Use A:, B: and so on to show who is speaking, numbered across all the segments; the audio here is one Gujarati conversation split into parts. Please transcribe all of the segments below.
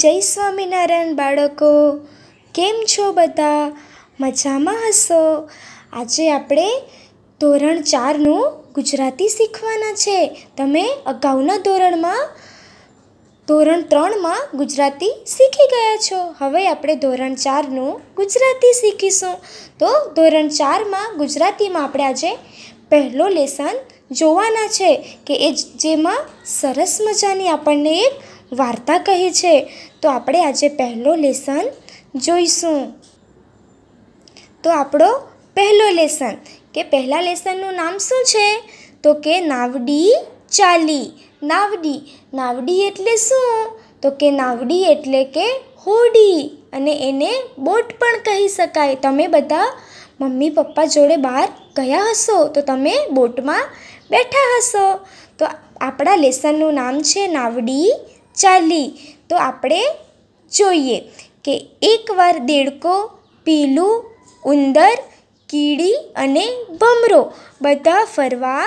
A: જય સ્વામિનારાયણ બાળકો કેમ છો બધા મજામાં હશો આજે આપણે ધોરણ ચારનું ગુજરાતી શીખવાના છે તમે અગાઉના ધોરણમાં ધોરણ ત્રણમાં ગુજરાતી શીખી ગયા છો હવે આપણે ધોરણ ચારનું ગુજરાતી શીખીશું તો ધોરણ ચારમાં ગુજરાતીમાં આપણે આજે પહેલો લેસન જોવાના છે કે એ જેમાં સરસ મજાની આપણને એક વાર્તા કહે છે તો આપણે આજે પહેલો લેસન જોઈશું તો આપણો પહેલો લેસન કે પહેલા લેસનનું નામ શું છે તો કે નાવડી ચાલી નાવડી નાવડી એટલે શું તો કે નાવડી એટલે કે હોડી અને એને બોટ પણ કહી શકાય તમે બધા મમ્મી પપ્પા જોડે બહાર ગયા હશો તો તમે બોટમાં બેઠા હશો તો આપણા લેસનનું નામ છે નાવડી ચાલી તો આપણે જોઈએ કે એકવાર દેડકો પીલું ઉંદર કીડી અને ભમરો બધા ફરવા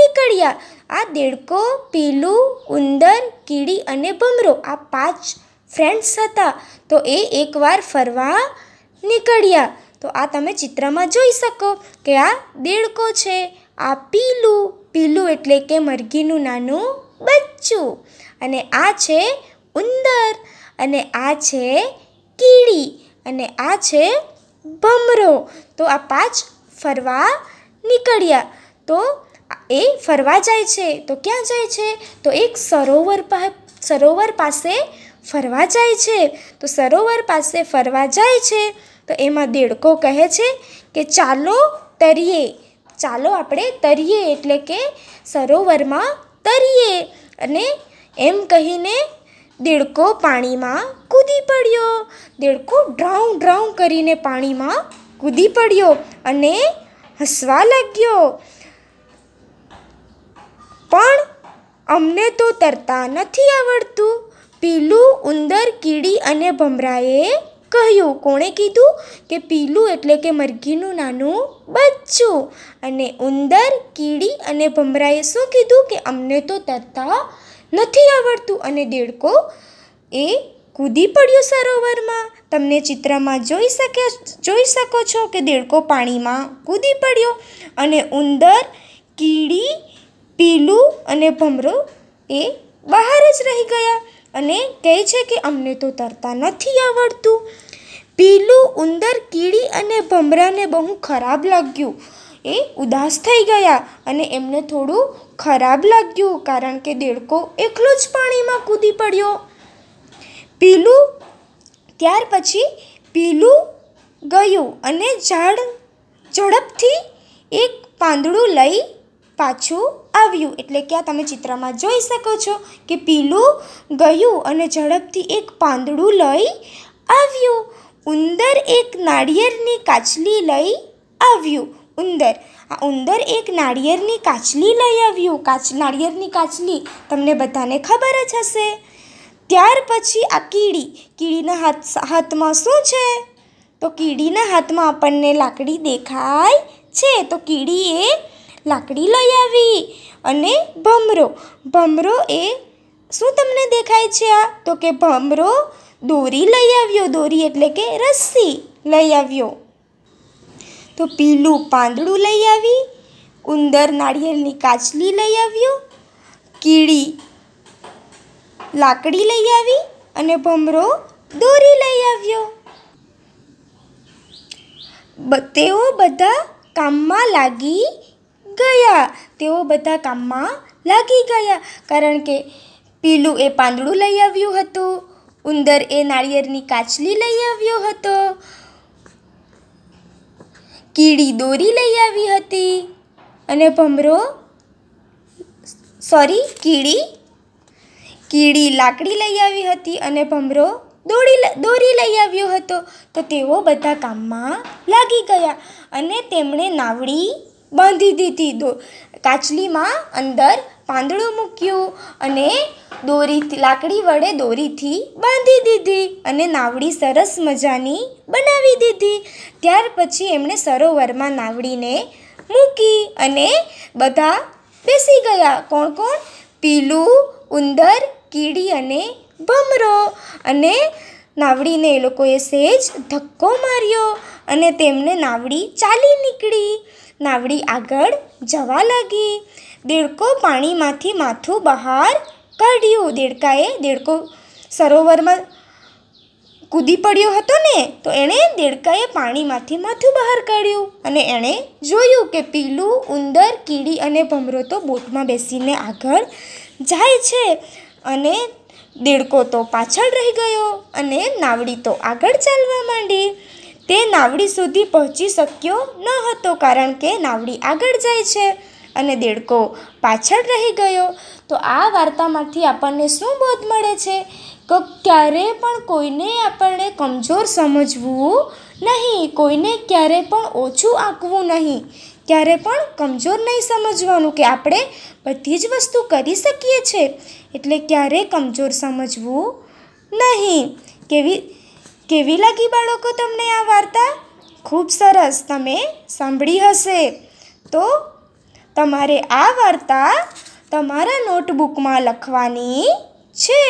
A: નીકળ્યા આ દેડકો પીલું ઉંદર કીડી અને ભમરો આ પાંચ ફ્રેન્ડ્સ હતા તો એ એકવાર ફરવા નીકળ્યા તો આ તમે ચિત્રમાં જોઈ શકો કે આ દેડકો છે આ પીલું પીલું એટલે કે મરઘીનું નાનું બચ્ચું અને આ છે ઉંદર અને આ છે કીડી અને આ છે ભમરો તો આ પાંચ ફરવા નીકળ્યા તો એ ફરવા જાય છે તો ક્યાં જાય છે તો એક સરોવર સરોવર પાસે ફરવા જાય છે તો સરોવર પાસે ફરવા જાય છે તો એમાં દેડકો કહે છે કે ચાલો તરીએ ચાલો આપણે તરીએ એટલે કે સરોવરમાં તરીએ અને એમ કહીને દેડકો પાણીમાં કૂદી પડ્યો દેડકો ડ્રાઉં ડ્રાઉં કરીને પાણીમાં કૂદી પડ્યો અને હસવા લાગ્યો પણ અમને તો તરતા નથી આવડતું પીલું ઉંદર કીડી અને ભમરાએ કહ્યું કોણે કીધું કે પીલું એટલે કે મરઘીનું નાનું બચ્ચું અને ઉંદર કીડી અને ભમરાએ શું કીધું કે અમને તો તરતા નથી આવડતું અને દેડકો એ કૂદી પડ્યો સરોવરમાં તમને ચિત્રમાં જોઈ શકે જોઈ શકો છો કે દેડકો પાણીમાં કૂદી પડ્યો અને ઉંદર કીડી પીલું અને ભમરો એ બહાર જ રહી ગયા અને કહે છે કે અમને તો તરતા નથી આવડતું પીલું ઉંદર કીડી અને ભમરાને બહુ ખરાબ લાગ્યું એ ઉદાસ થઈ ગયા અને એમને થોડું ખરાબ લાગ્યું કારણ કે દેડકો એકલો જ પાણીમાં કૂદી પડ્યો પીલું ત્યાર પછી પીલું ગયું અને ઝાડ ઝડપથી એક પાંદડું લઈ પાછું આવ્યું એટલે કે આ તમે ચિત્રમાં જોઈ શકો છો કે પીલું ગયું અને ઝડપથી એક પાંદડું લઈ આવ્યું ઉંદર એક નાળિયેરની કાચલી લઈ આવ્યું ઉંદર આ ઉંદર એક નાળિયેરની કાચલી લઈ આવ્યું કાચ નાળિયેરની કાચલી તમને બધાને ખબર જ હશે ત્યાર પછી આ કીડી કીડીના હાથ હાથમાં શું છે તો કીડીના હાથમાં આપણને લાકડી દેખાય છે તો કીડી એ લાકડી લઈ આવી અને ભમરો ભમરો એ શું તમને દેખાય છે આ તો કે ભમરો દોરી લઈ આવ્યો દોરી એટલે કે રસ્સી લઈ આવ્યો તો પીલું પાંદડું લઈ આવી ઉંદર નાળિયેરની કાચલી લઈ આવ્યો કીડી લાકડી લઈ આવી અને ભમરો દોરી લઈ આવ્યો તેઓ બધા કામમાં લાગી ગયા તેઓ બધા કામમાં લાગી ગયા કારણ કે પીલું એ પાંદડું લઈ આવ્યું હતું ઉંદર એ નાળિયેરની કાચલી લઈ આવ્યો હતો કીડી દોરી લઈ આવી હતી અને ભમરો સોરી કીડી કીડી લાકડી લઈ આવી હતી અને ભમરો દોડી દોરી લઈ આવ્યો હતો તો તેઓ બધા કામમાં લાગી ગયા અને તેમણે નાવડી બાંધી દીધી દો કાચલીમાં અંદર પાંદડું મૂક્યું અને દોરી લાકડી વડે દોરીથી બાંધી દીધી અને નાવડી સરસ મજાની બનાવી દીધી ત્યાર પછી એમણે સરોવરમાં નાવડીને મૂકી અને બધા બેસી ગયા કોણ કોણ પીલું ઉંદર કીડી અને ભમરો અને નાવડીને એ લોકોએ સેજ ધક્કો માર્યો અને તેમને નાવડી ચાલી નીકળી નાવડી આગળ જવા લાગી દેડકો પાણીમાંથી માથું બહાર કાઢ્યું દેડકાએ દેડકો સરોવરમાં કૂદી પડ્યો હતો ને તો એણે દેડકાએ પાણીમાંથી માથું બહાર કાઢ્યું અને એણે જોયું કે પીલું ઉંદર કીડી અને ભમરો તો બોટમાં બેસીને આગળ જાય છે અને દેડકો તો પાછળ રહી ગયો અને નાવડી તો આગળ ચાલવા માંડી તે નાવડી સુધી પહોંચી શક્યો ન હતો કારણ કે નાવડી આગળ જાય છે અને દેડકો પાછળ રહી ગયો તો આ વાર્તામાંથી આપણને શું બોધ મળે છે કે ક્યારેય પણ કોઈને આપણને કમજોર સમજવું નહીં કોઈને ક્યારે પણ ઓછું આંકવું નહીં ક્યારે પણ કમજોર નહીં સમજવાનું કે આપણે બધી જ વસ્તુ કરી શકીએ છીએ એટલે ક્યારે કમજોર સમજવું નહીં કેવી કેવી લાગી બાળકો તમને આ વાર્તા ખૂબ સરસ તમે સાંભળી હશે તો તમારે આ વાર્તા તમારા નોટબુકમાં લખવાની છે